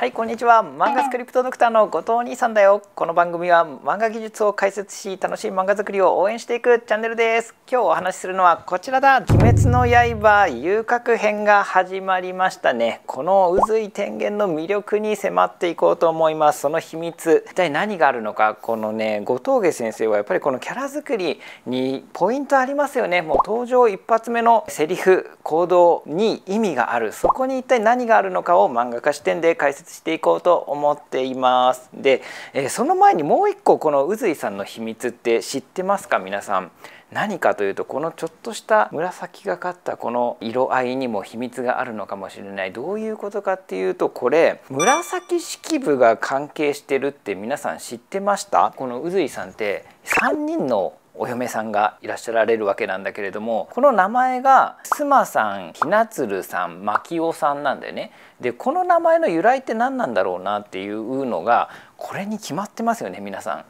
はいこんにちは漫画スクリプトドクターの後藤兄さんだよこの番組は漫画技術を解説し楽しい漫画作りを応援していくチャンネルです今日お話しするのはこちらだ鬼滅の刃遊郭編が始まりましたねこの渦井天元の魅力に迫っていこうと思いますその秘密一体何があるのかこのね後藤家先生はやっぱりこのキャラ作りにポイントありますよねもう登場一発目のセリフ行動に意味があるそこに一体何があるのかを漫画家視点で解説していこうと思っていますで、えー、その前にもう一個この宇髄さんの秘密って知ってますか皆さん何かというとこのちょっとした紫がかったこの色合いにも秘密があるのかもしれないどういうことかっていうとこれ紫式部が関係してるって皆さん知ってましたこの宇髄さんって3人のお嫁さんがいらっしゃられるわけなんだけれどもこの名前が妻さんひなつるさん牧雄さんなんだよね。でこの名前の由来って何なんだろうなっていうのがこれに決まってますよね皆さん。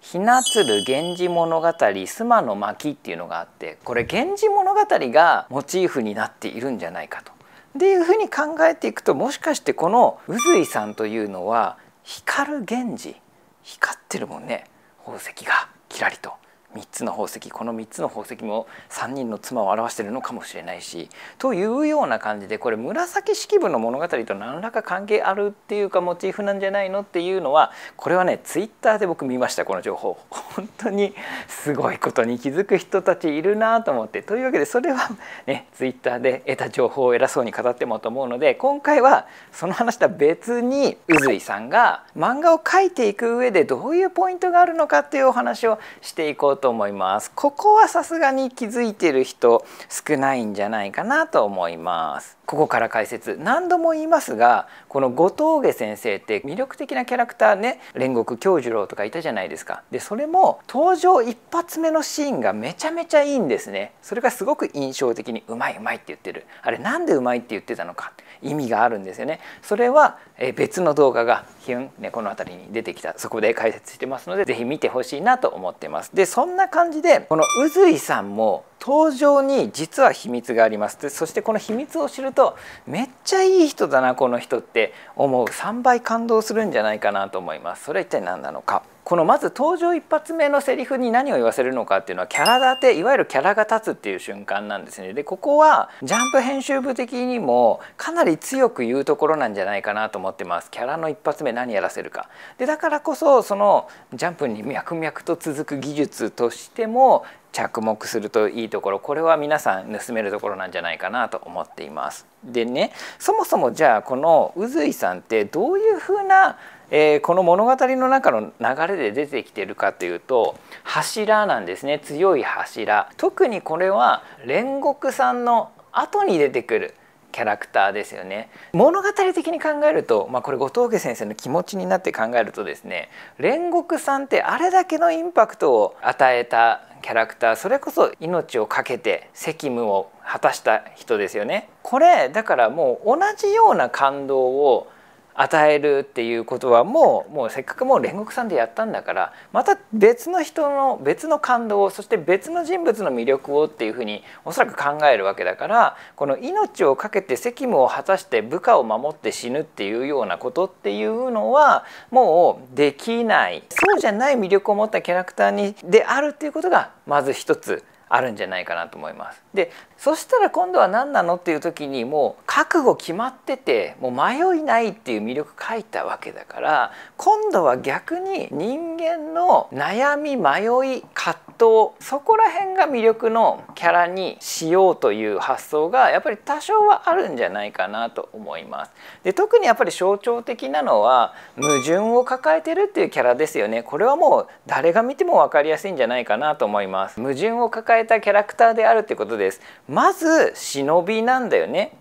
ひなつる源氏物語妻の巻っていうのがあってこれ源氏物語がモチーフになっているんじゃないかと。っていうふうに考えていくともしかしてこの宇髄さんというのは光る源氏光ってるもんね宝石がキラリと。3つの宝石この3つの宝石も3人の妻を表してるのかもしれないしというような感じでこれ紫式部の物語と何らか関係あるっていうかモチーフなんじゃないのっていうのはこれはねツイッターで僕見ましたこの情報本当にすごいことに気づく人たちいるなと思ってというわけでそれはねツイッターで得た情報を偉そうに語ってもと思うので今回はその話とは別に宇井さんが漫画を描いていく上でどういうポイントがあるのかっていうお話をしていこうとと思いますここはさすがに気づいてる人少ないんじゃないかなと思いますここから解説何度も言いますがこの後峠先生って魅力的なキャラクターね煉獄京次郎とかいたじゃないですかでそれも登場一発目のシーンがめちゃめちゃいいんですねそれがすごく印象的にうまいうまいって言ってるあれなんでうまいって言ってたのか意味があるんですよねそれは別の動画がヒュン、ね、この辺りに出てきたそこで解説してますので是非見てほしいなと思ってますでそんな感じでこの宇髄さんも登場に実は秘密がありますでそしてこの秘密を知るとめっちゃいい人だなこの人って思う3倍感動するんじゃないかなと思います。それは一体何なのかこのまず登場一発目のセリフに何を言わせるのかっていうのはキャラ立ていわゆるキャラが立つっていう瞬間なんですねでここはジャンプ編集部的にもかなり強く言うところなんじゃないかなと思ってますキャラの一発目何やらせるかでだからこそそのジャンプに脈々と続く技術としても着目するといいところこれは皆さん盗めるところなんじゃないかなと思っています。でねそもそもじゃあこの宇髄さんってどういうふうなえー、この物語の中の流れで出てきてるかというと柱なんですね強い柱特にこれは煉獄さんの後に出てくるキャラクターですよね物語的に考えると、まあ、これ後藤家先生の気持ちになって考えるとですね煉獄さんってあれだけのインパクトを与えたキャラクターそれこそ命を懸けて責務を果たした人ですよねこれだからもう同じような感動を与えるっていうことはもうもうせっかくもう煉獄さんでやったんだからまた別の人の別の感動をそして別の人物の魅力をっていうふうにおそらく考えるわけだからこの命を懸けて責務を果たして部下を守って死ぬっていうようなことっていうのはもうできないそうじゃない魅力を持ったキャラクターにであるっていうことがまず一つあるんじゃないかなと思います。でそしたら今度は何なのっていう時にもう覚悟決まっててもう迷いないっていう魅力書いたわけだから今度は逆に人間の悩み迷い葛藤そこら辺が魅力のキャラにしようという発想がやっぱり多少はあるんじゃないかなと思います。で特にやっぱり象徴的なのは矛盾を抱えてるっていうキャラですよね。これはもう誰が見ても分かりやすいんじゃないかなと思います。矛盾を抱えたキャラクターであるってことですまず忍びなんだよね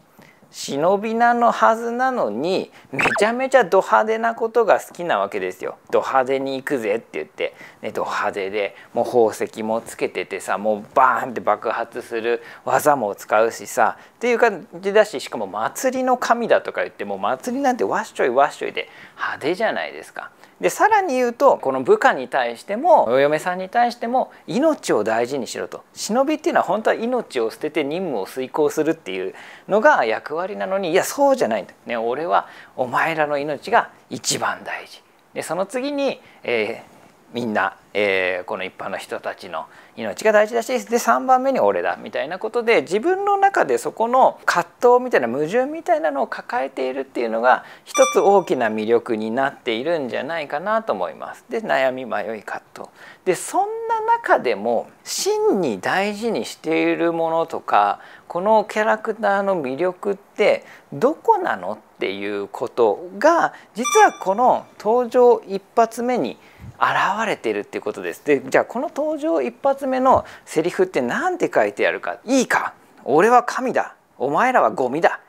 忍びなのはずなのにめちゃめちゃド派手なことが好きなわけですよ。ド派手に行くぜって言って、ね、ド派手でもう宝石もつけててさもうバーンって爆発する技も使うしさっていう感じだししかも祭りの神だとか言ってもう祭りなんてわっしょいわっしょいで派手じゃないですか。でさらに言うとこの部下に対してもお嫁さんに対しても命を大事にしろと忍びっていうのは本当は命を捨てて任務を遂行するっていうのが役割なのにいやそうじゃないんだ、ね、俺はお前らの命が一番大事でその次に、えー、みんな、えー、この一般の人たちの命が大事だしで3番目に俺だみたいなことで自分の中でそこの葛藤みたいな矛盾みたいなのを抱えているっていうのが一つ大きな魅力になっているんじゃないかなと思います。で悩み迷い葛藤でそんな中でも真に大事にしているものとかこのキャラクターの魅力ってどこなのっていうことが実はこの登場一発目に現れているっていうことです。でじゃあこの登場一発目のセリフって何て書いてあるか「いいか俺は神だお前らはゴミだ」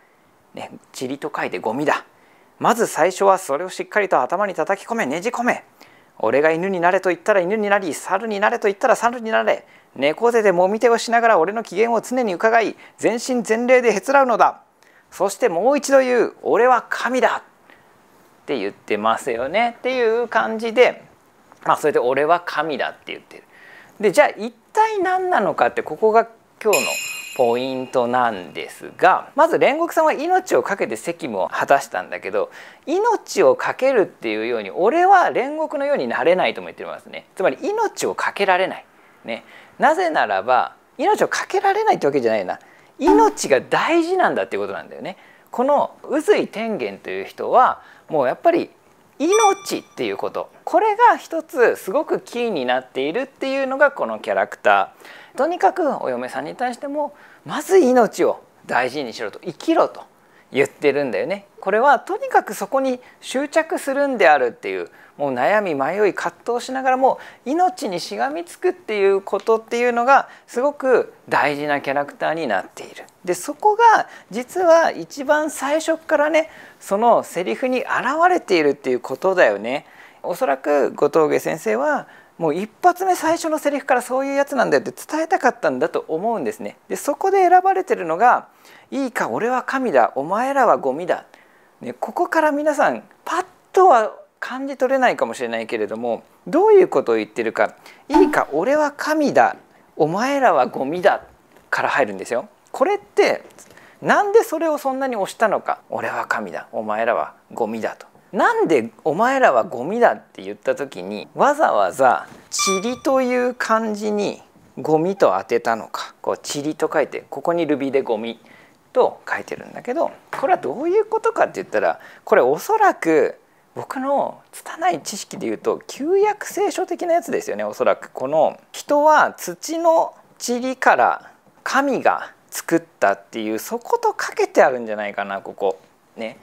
ね「塵」と書いて「ゴミだ」まず最初はそれをしっかりと頭に叩き込めねじ込め俺が犬になれと言ったら犬になり猿になれと言ったら猿になれ猫背でもみ手をしながら俺の機嫌を常に伺い全身全霊でへつらうのだそしてもう一度言う俺は神だって言ってますよねっていう感じでまあ、それで俺は神だって言ってるでじゃあ一体何なのかってここが今日のポイントなんですがまず煉獄さんは命を懸けて責務を果たしたんだけど命を懸けるっていうように俺は煉獄のようになれないとも言ってますねつまり命を懸けられない、ね、なぜならば命を懸けられないってわけじゃないな命が大事なんだっていうことなんだよねこの宇髄天元という人はもうやっぱり命っていうことこれが一つすごくキーになっているっていうのがこのキャラクターとにかくお嫁さんに対してもまず命を大事にしろと生きろと言ってるんだよねこれはとにかくそこに執着するんであるっていうもう悩み迷い葛藤しながらも命にしがみつくっていうことっていうのがすごく大事なキャラクターになっているでそこが実は一番最初からねそのセリフに表れているっていうことだよね。おそらく後藤家先生はもう一発目最初のセリフからそういうやつなんだよって伝えたかったんだと思うんですね。でそこで選ばれてるのが「いいか俺は神だお前らはゴミだ」ね、ここから皆さんパッとは感じ取れないかもしれないけれどもどういうことを言ってるか「いいか俺は神だお前らはゴミだ」から入るんですよ。これってなんでそれをそんなに押したのか「俺は神だお前らはゴミだ」となんでお前らはゴミだって言った時にわざわざ「塵」という漢字に「ゴミ」と当てたのか「こう塵」と書いてここに「ルビーで「ゴミ」と書いてるんだけどこれはどういうことかって言ったらこれおそらく僕の拙い知識で言うと旧約聖書的なやつですよねおそらくこの人は土の塵から神が作ったっていうそことかけてあるんじゃないかなここね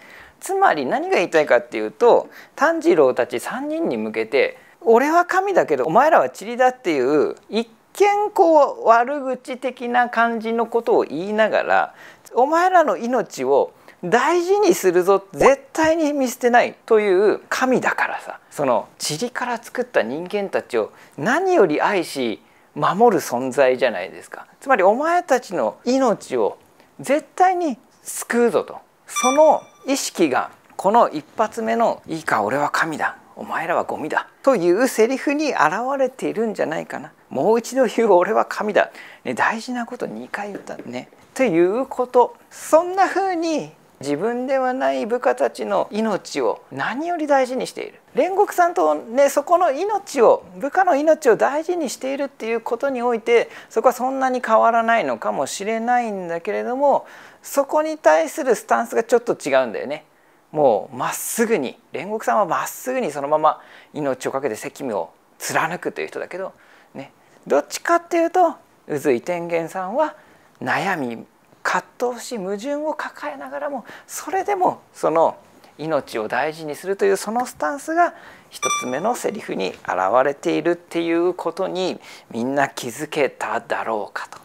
つまり何が言いたいかっていうと炭治郎たち3人に向けて「俺は神だけどお前らは塵だ」っていう一見こう悪口的な感じのことを言いながらお前らの命を大事にするぞ絶対に見捨てないという神だからさその塵から作った人間たちを何より愛し守る存在じゃないですかつまりお前たちの命を絶対に救うぞとその意識がこの一発目の「いいか俺は神だ」お前らはゴミだというセリフに現れているんじゃないかなもう一度言う俺は神だ、ね、大事なこと2回言ったねということそんな風に自分ではない部下たちの命を何より大事にしている煉獄さんとねそこの命を部下の命を大事にしているっていうことにおいてそこはそんなに変わらないのかもしれないんだけれどもそこに対するスタンスがちょっと違うんだよね。もうまっすぐに煉獄さんはまっすぐにそのまま命を懸けて責務を貫くという人だけど、ね、どっちかっていうと宇髄天元さんは悩み葛藤し矛盾を抱えながらもそれでもその命を大事にするというそのスタンスが1つ目のセリフに表れているっていうことにみんな気づけただろうかと。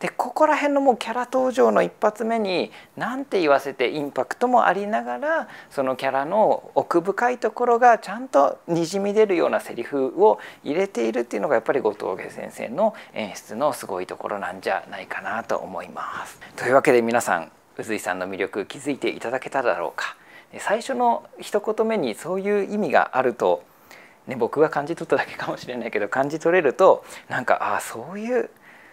でここら辺のもうキャラ登場の一発目に何て言わせてインパクトもありながらそのキャラの奥深いところがちゃんとにじみ出るようなセリフを入れているっていうのがやっぱり後藤家先生の演出のすごいところなんじゃないかなと思います。というわけで皆さん宇井さんの魅力気づいていただけただろうか最初の一言目にそういう意味があるとね、僕が感じ取っただけかもしれないけど感じ取れるとなんかああそういう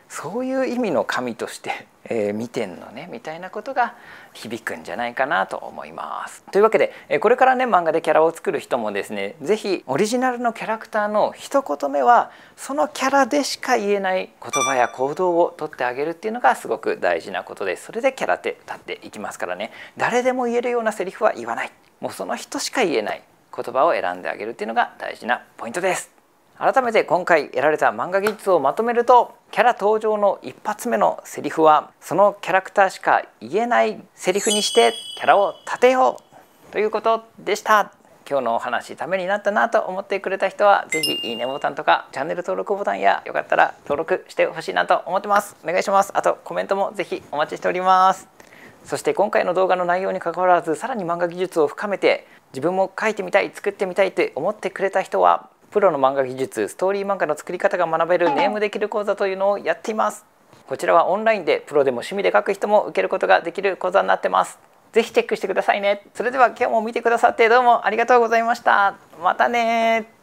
そういう意味の神として、えー、見てんのねみたいなことが響くんじゃないかなと思います。というわけで、えこれからね漫画でキャラを作る人もですね是非オリジナルのキャラクターの一言目はそのキャラでしか言えない言葉や行動をとってあげるっていうのがすごく大事なことです。それでキャラって立っていきますからね誰でも言えるようなセリフは言わないもうその人しか言えない言葉を選んであげるっていうのが大事なポイントです。改めて今回得られた漫画技術をまとめるとキャラ登場の一発目のセリフはそのキャラクターしか言えないセリフにしてキャラを立てようということでした今日のお話ためになったなと思ってくれた人は是非いいねボタンとかチャンネル登録ボタンやよかったら登録してほしいなと思ってますお願いしますあとコメントも是非お待ちしておりますそして今回の動画の内容にかかわらずさらに漫画技術を深めて自分も描いてみたい作ってみたいって思ってくれた人はプロの漫画技術ストーリー漫画の作り方が学べるネームできる講座というのをやっていますこちらはオンラインでプロでも趣味で書く人も受けることができる講座になってますぜひチェックしてくださいねそれでは今日も見てくださってどうもありがとうございましたまたね